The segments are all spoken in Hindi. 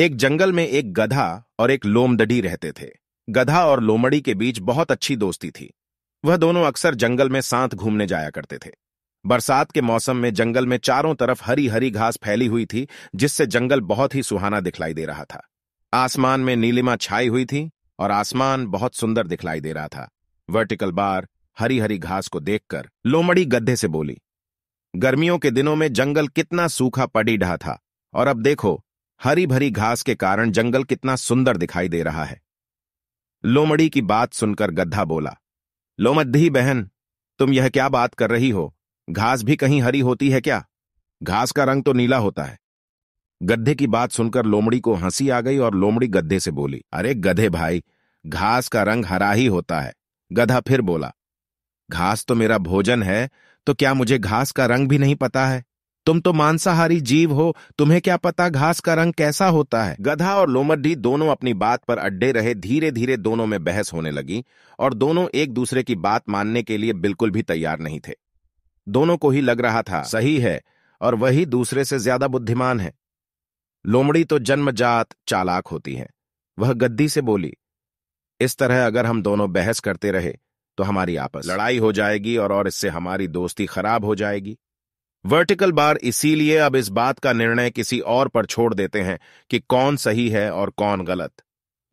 एक जंगल में एक गधा और एक लोमदडी रहते थे गधा और लोमड़ी के बीच बहुत अच्छी दोस्ती थी वह दोनों अक्सर जंगल में साथ घूमने जाया करते थे बरसात के मौसम में जंगल में चारों तरफ हरी हरी घास फैली हुई थी जिससे जंगल बहुत ही सुहाना दिखलाई दे रहा था आसमान में नीलिमा छाई हुई थी और आसमान बहुत सुंदर दिखलाई दे रहा था वर्टिकल बार हरी हरी घास को देखकर लोमड़ी गद्धे से बोली गर्मियों के दिनों में जंगल कितना सूखा पड़ी ढा था और अब देखो हरी भरी घास के कारण जंगल कितना सुंदर दिखाई दे रहा है लोमड़ी की बात सुनकर गद्धा बोला लोमद्धी बहन तुम यह क्या बात कर रही हो घास भी कहीं हरी होती है क्या घास का रंग तो नीला होता है गद्धे की बात सुनकर लोमड़ी को हंसी आ गई और लोमड़ी गद्धे से बोली अरे गधे भाई घास का रंग हरा ही होता है गधा फिर बोला घास तो मेरा भोजन है तो क्या मुझे घास का रंग भी नहीं पता है तुम तो मांसाहारी जीव हो तुम्हें क्या पता घास का रंग कैसा होता है गधा और लोमड्ढी दोनों अपनी बात पर अड्डे रहे धीरे धीरे दोनों में बहस होने लगी और दोनों एक दूसरे की बात मानने के लिए बिल्कुल भी तैयार नहीं थे दोनों को ही लग रहा था सही है और वही दूसरे से ज्यादा बुद्धिमान है लोमड़ी तो जन्मजात चालाक होती है वह गद्दी से बोली इस तरह अगर हम दोनों बहस करते रहे तो हमारी आपस लड़ाई हो जाएगी और और इससे हमारी दोस्ती खराब हो जाएगी वर्टिकल बार इसीलिए अब इस बात का निर्णय किसी और पर छोड़ देते हैं कि कौन सही है और कौन गलत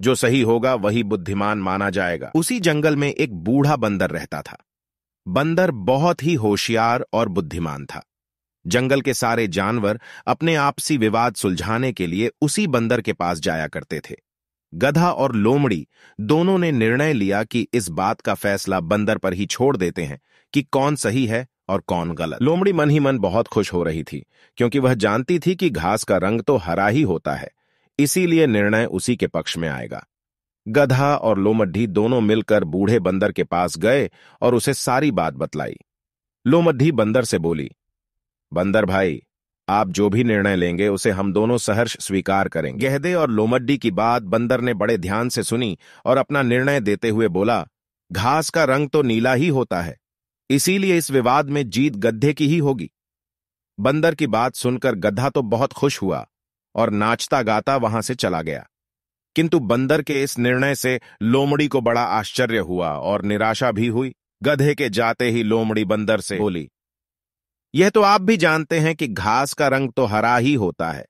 जो सही होगा वही बुद्धिमान माना जाएगा उसी जंगल में एक बूढ़ा बंदर रहता था बंदर बहुत ही होशियार और बुद्धिमान था जंगल के सारे जानवर अपने आपसी विवाद सुलझाने के लिए उसी बंदर के पास जाया करते थे गधा और लोमड़ी दोनों ने निर्णय लिया कि इस बात का फैसला बंदर पर ही छोड़ देते हैं कि कौन सही है और कौन गलत लोमड़ी मन ही मन बहुत खुश हो रही थी क्योंकि वह जानती थी कि घास का रंग तो हरा ही होता है इसीलिए निर्णय उसी के पक्ष में आएगा गधा और लोमड्ढी दोनों मिलकर बूढ़े बंदर के पास गए और उसे सारी बात बतलाई लोमड्ढी बंदर से बोली बंदर भाई आप जो भी निर्णय लेंगे उसे हम दोनों सहर्ष स्वीकार करेंगे गहदे और लोमड्डी की बात बंदर ने बड़े ध्यान से सुनी और अपना निर्णय देते हुए बोला घास का रंग तो नीला ही होता है इसीलिए इस विवाद में जीत गधे की ही होगी बंदर की बात सुनकर गधा तो बहुत खुश हुआ और नाचता गाता वहां से चला गया किंतु बंदर के इस निर्णय से लोमड़ी को बड़ा आश्चर्य हुआ और निराशा भी हुई गधे के जाते ही लोमड़ी बंदर से बोली यह तो आप भी जानते हैं कि घास का रंग तो हरा ही होता है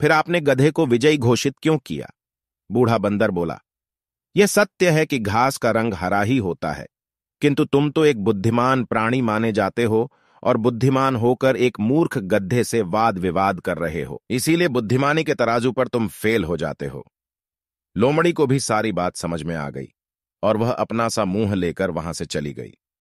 फिर आपने गधे को विजयी घोषित क्यों किया बूढ़ा बंदर बोला यह सत्य है कि घास का रंग हरा ही होता है किंतु तुम तो एक बुद्धिमान प्राणी माने जाते हो और बुद्धिमान होकर एक मूर्ख गद्धे से वाद विवाद कर रहे हो इसीलिए बुद्धिमानी के तराजू पर तुम फेल हो जाते हो लोमड़ी को भी सारी बात समझ में आ गई और वह अपना सा मुंह लेकर वहां से चली गई